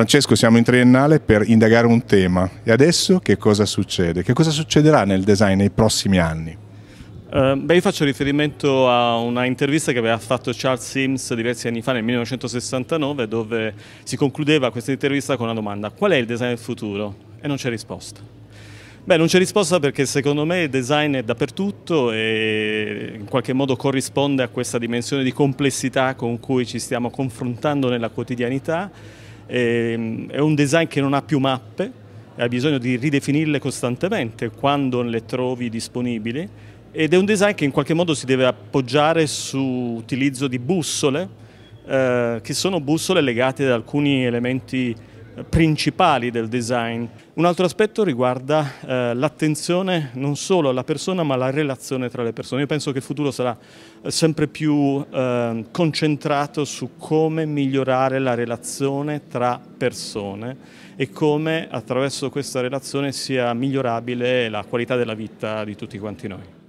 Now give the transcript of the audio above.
Francesco siamo in triennale per indagare un tema e adesso che cosa succede? Che cosa succederà nel design nei prossimi anni? Uh, beh, io faccio riferimento a una intervista che aveva fatto Charles Sims diversi anni fa, nel 1969, dove si concludeva questa intervista con la domanda qual è il design del futuro? E non c'è risposta. Beh, non c'è risposta perché secondo me il design è dappertutto e in qualche modo corrisponde a questa dimensione di complessità con cui ci stiamo confrontando nella quotidianità Ehm, è un design che non ha più mappe, ha bisogno di ridefinirle costantemente quando le trovi disponibili ed è un design che in qualche modo si deve appoggiare su utilizzo di bussole, eh, che sono bussole legate ad alcuni elementi principali del design. Un altro aspetto riguarda eh, l'attenzione non solo alla persona ma alla relazione tra le persone. Io penso che il futuro sarà eh, sempre più eh, concentrato su come migliorare la relazione tra persone e come attraverso questa relazione sia migliorabile la qualità della vita di tutti quanti noi.